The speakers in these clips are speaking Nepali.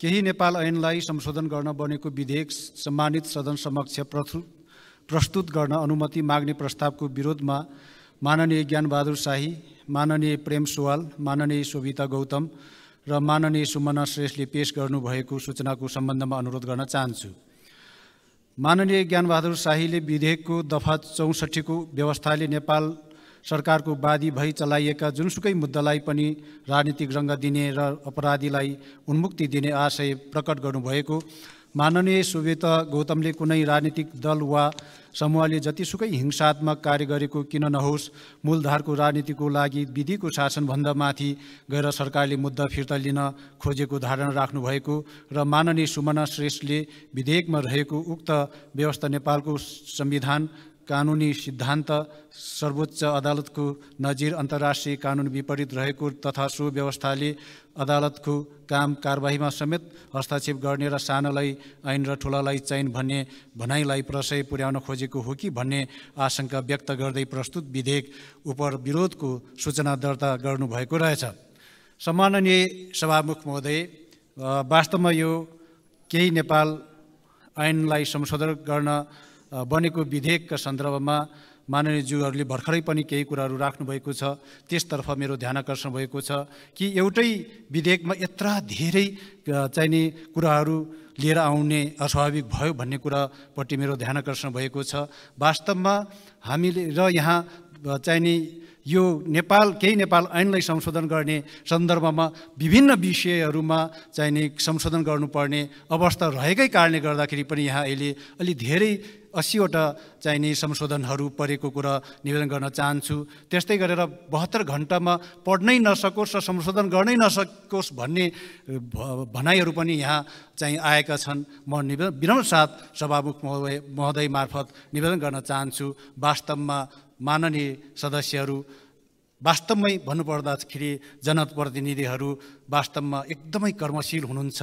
केही नेपाल ऐनलाई संशोधन गर्न बनेको विधेयक सम्मानित सदन समक्ष प्रस्तुत गर्न अनुमति माग्ने प्रस्तावको विरोधमा माननीय ज्ञानबहादुर शाही माननीय प्रेम सुवाल माननीय सोभिता गौतम र माननीय सुमना श्रेष्ठले पेस गर्नुभएको सूचनाको सम्बन्धमा अनुरोध गर्न चाहन्छु माननीय ज्ञानबहादुर शाहीले विधेयकको दफा चौसठीको व्यवस्थाले नेपाल सरकारको बाधी भई चलाइएका जुनसुकै मुद्दालाई पनि राजनीतिक रङ्ग दिने र अपराधीलाई उन्मुक्ति दिने आशय प्रकट गर्नुभएको माननीय सुवेत गौतमले कुनै राजनीतिक दल वा समूहले जतिसुकै हिंसात्मक कार्य गरेको किन नहोस् मूलधारको राजनीतिको लागि विधिको शासनभन्दा माथि गएर सरकारले मुद्दा फिर्ता लिन खोजेको धारणा राख्नुभएको र माननीय सुमना श्रेष्ठले विधेयकमा रहेको उक्त व्यवस्था नेपालको संविधान कानुनी सिद्धान्त सर्वोच्च अदालतको नजिर अन्तर्राष्ट्रिय कानुन विपरीत रहेको तथा सुव्यवस्थाले अदालतको काम कारवाहीमा समेत हस्तक्षेप गर्ने र सानोलाई ऐन र ठुलालाई चयन भन्ने भनाइलाई प्रशय पुर्याउन खोजेको हो कि भन्ने आशंका व्यक्त गर्दै प्रस्तुत विधेयक उप विरोधको सूचना दर्ता गर्नुभएको रहेछ सम्माननीय सभामुख महोदय वास्तवमा यो केही नेपाल ऐनलाई संशोधन गर्न बनेको विधेयकका सन्दर्भमा माननीयज्यूहरूले भर्खरै पनि केही कुराहरू राख्नुभएको छ त्यसतर्फ मेरो ध्यान आकर्षण भएको छ कि एउटै विधेयकमा यत्र धेरै चाहिने कुराहरू लिएर आउने अस्वाभाविक भयो भन्ने कुरापट्टि मेरो ध्यान आकर्षण भएको छ वास्तवमा हामीले र यहाँ चाहिँ नि यो नेपाल केही नेपाल ऐनलाई संशोधन गर्ने सन्दर्भमा विभिन्न विषयहरूमा चाहिँ नि संशोधन गर्नुपर्ने अवस्था रहेकै कारणले गर्दाखेरि पनि यहाँ अहिले अलि धेरै असीवटा चाहिने संशोधनहरू परेको कुरा निवेदन गर्न चाहन्छु त्यस्तै गरेर बहत्तर घन्टामा पढ्नै नसकोस् र संशोधन गर्नै नसकोस् भन्ने भनाइहरू पनि यहाँ चाहिँ आएका छन् म निवेदन विनम्र साथ सभामुख महोदय महोदय मार्फत निवेदन गर्न चाहन्छु वास्तवमा माननीय सदस्यहरू वास्तवमै भन्नुपर्दाखेरि जनप्रतिनिधिहरू वास्तवमा एकदमै कर्मशील हुनुहुन्छ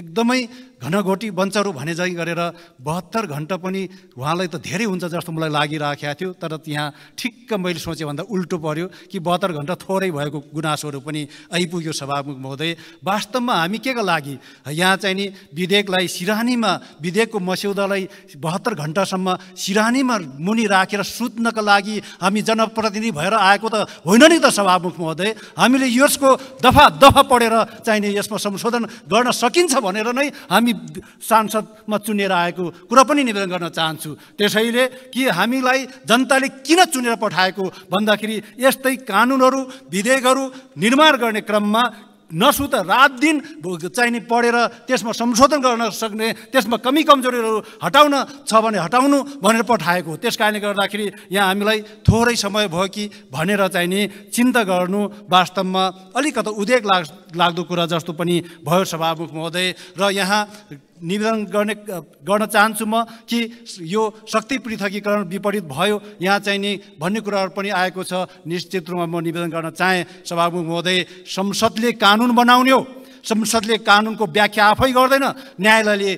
एकदमै घनघोटी बन्चहरू भने जाइ गरेर बहत्तर घन्टा पनि उहाँलाई त धेरै हुन्छ जस्तो मलाई लागिराखेको थियो तर त्यहाँ ठिक्क मैले सोचेँ भन्दा उल्टो पऱ्यो कि बहत्तर घन्टा थोरै भएको गुनासोहरू पनि आइपुग्यो सभामुख महोदय वास्तवमा हामी के को लागि यहाँ चाहिँ नि विधेयकलाई सिरानीमा विधेयकको मस्यौदालाई बहत्तर घन्टासम्म सिरानीमा मुनि राखेर सुत्नका लागि हामी जनप्रतिनिधि भएर आएको त होइन होइन नि त सभामुख महोदय हामीले यसको दफा दफा पढेर चाहिने यसमा संशोधन गर्न सकिन्छ भनेर नै हामी सांसदमा चुनेर आएको कुरा पनि निवेदन गर्न चाहन्छु त्यसैले कि हामीलाई जनताले किन चुनेर पठाएको भन्दाखेरि यस्तै कानुनहरू विधेयकहरू निर्माण गर्ने क्रममा नसु त रात दिन चाहिने पढेर त्यसमा संशोधन गर्न सक्ने त्यसमा कमी कमजोरीहरू हटाउन छ भने हटाउनु भनेर पठाएको त्यस कारणले गर्दाखेरि यहाँ हामीलाई थोरै समय भयो कि भनेर चाहिने चिन्ता गर्नु वास्तवमा अलिकता उद्वेग लाग्छ लाग्दो कुरा जस्तो पनि भयो सभामुख महोदय र यहाँ निवेदन गर्ने गर्न चाहन्छु म कि यो शक्ति पृथकीकरण विपरीत भयो यहाँ चाहिँ नि भन्ने कुराहरू पनि आएको छ निश्चित रूपमा म निवेदन गर्न चाहेँ सभामुख महोदय संसदले कानुन बनाउने हो संसदले कानुनको व्याख्या आफै गर्दैन न्यायालयले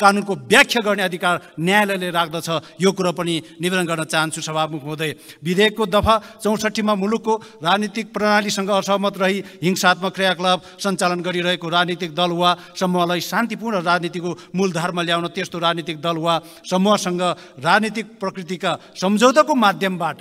कानुनको व्याख्या गर्ने अधिकार न्यायालयले राख्दछ यो कुरो पनि निवेदन गर्न चाहन्छु सभामुख महोदय विधेयकको दफा चौसठीमा मुलुकको राजनीतिक प्रणालीसँग असहमत रही हिंसात्मक क्रियाकलाप सञ्चालन गरिरहेको राजनीतिक दल वा समूहलाई शान्तिपूर्ण राजनीतिको मूलधारमा ल्याउन त्यस्तो राजनीतिक दल वा समूहसँग राजनीतिक प्रकृतिका सम्झौताको माध्यमबाट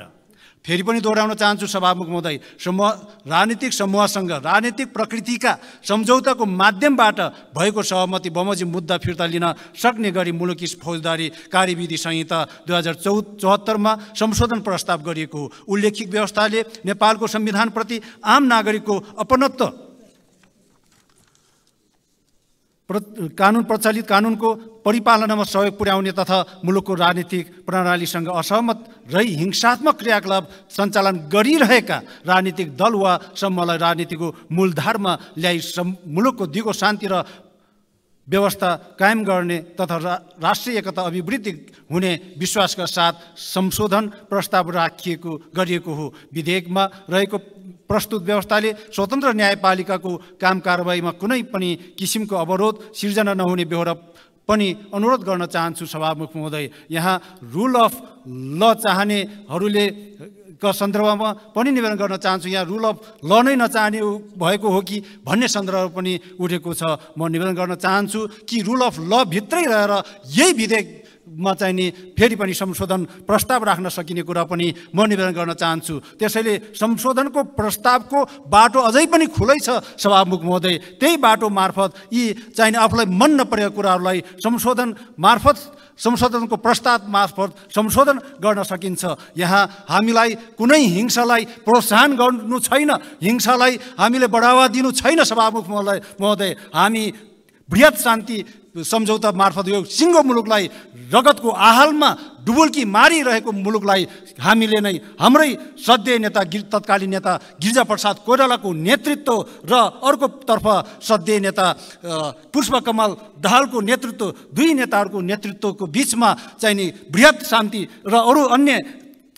फेरि पनि दोहोऱ्याउन चाहन्छु सभामुख महोदय समूह राजनीतिक समूहसँग राजनीतिक प्रकृतिका सम्झौताको माध्यमबाट भएको सहमति बमोजिम मुद्दा फिर्ता लिन सक्ने गरी मुलुकी फौजदारी कार्यविधि संहिता दुई हजार चौ चौहत्तरमा संशोधन प्रस्ताव गरिएको उल्लेखित व्यवस्थाले नेपालको संविधानप्रति आम नागरिकको अपनत्व प्र कानुन प्रचलित कानुनको परिपालनमा सहयोग पुर्याउने तथा मुलुकको राजनीतिक प्रणालीसँग असहमत रही हिंसात्मक क्रियाकलाप सञ्चालन गरिरहेका राजनीतिक दल वा समूहलाई राजनीतिको मूलधारमा ल्याई सम् मुलुकको दिगो शान्ति र व्यवस्था कायम गर्ने तथा राष्ट्रिय एकता अभिवृद्धि हुने विश्वासका साथ संशोधन प्रस्ताव राखिएको गरिएको हो विधेयकमा रहेको प्रस्तुत व्यवस्थाले स्वतन्त्र न्यायपालिकाको काम कारवाहीमा कुनै पनि किसिमको अवरोध सिर्जना नहुने बेहोरा पनि अनुरोध गर्न चाहन्छु सभामुख महोदय यहाँ रुल अफ ल चाहनेहरूले का सन्दर्भमा पनि निवेदन गर्न चाहन्छु यहाँ रुल अफ ल नै नचाहने भएको हो कि भन्ने सन्दर्भ पनि उठेको छ म निवेदन गर्न चाहन्छु कि रुल अफ ल भित्रै रहेर यही विधेयक मा नि फेरि पनि संशोधन प्रस्ताव राख्न सकिने कुरा पनि म निवेदन गर्न चाहन्छु त्यसैले संशोधनको प्रस्तावको बाटो अझै पनि खुलै छ सभामुख महोदय त्यही बाटो मार्फत यी चाहिने आफूलाई मन नपरेको कुराहरूलाई संशोधन मार्फत संशोधनको प्रस्ताव मार्फत संशोधन गर्न सकिन्छ यहाँ हामीलाई कुनै हिंसालाई प्रोत्साहन गर्नु छैन हिंसालाई हामीले बढावा दिनु छैन सभामुख महोदय महोदय हामी वृहत शान्ति सम्झौता मार्फत यो सिङ्गो मुलुकलाई रगतको आहालमा डुबुल्की मारिरहेको मुलुकलाई हामीले नै हाम्रै सद्य नेता गिर तत्कालीन नेता गिरिजा प्रसाद कोइरालाको नेतृत्व र अर्कोतर्फ सद्य नेता पुष्पकमल दाहालको नेतृत्व दुई नेताहरूको नेतृत्वको बिचमा नि वृहत शान्ति र अरू अन्य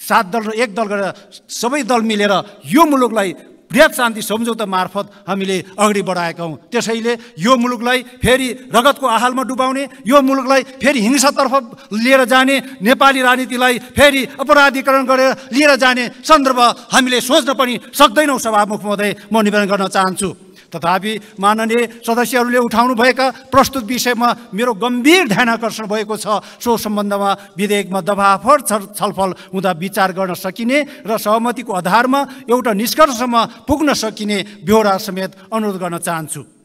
सात दल र एक दल गरेर सबै दल मिलेर यो मुलुकलाई वृहत शान्ति सम्झौता मार्फत हामीले अगाडि बढाएका हौँ त्यसैले यो मुलुकलाई फेरि रगतको आहालमा डुबाउने यो मुलुकलाई फेरि हिंसातर्फ लिएर जाने नेपाली राजनीतिलाई फेरि अपराधीकरण गरेर लिएर जाने सन्दर्भ हामीले सोच्न पनि सक्दैनौँ सभामुख महोदय म निवेदन गर्न चाहन्छु तथापि माननीय सदस्यहरूले उठाउनुभएका प्रस्तुत विषयमा मेरो गम्भीर ध्यान आकर्षण भएको छ सो सम्बन्धमा विधेयकमा दबाफर छलफल हुँदा विचार गर्न सकिने र सहमतिको आधारमा एउटा निष्कर्षमा पुग्न सकिने बेहोरा समेत अनुरोध गर्न चाहन्छु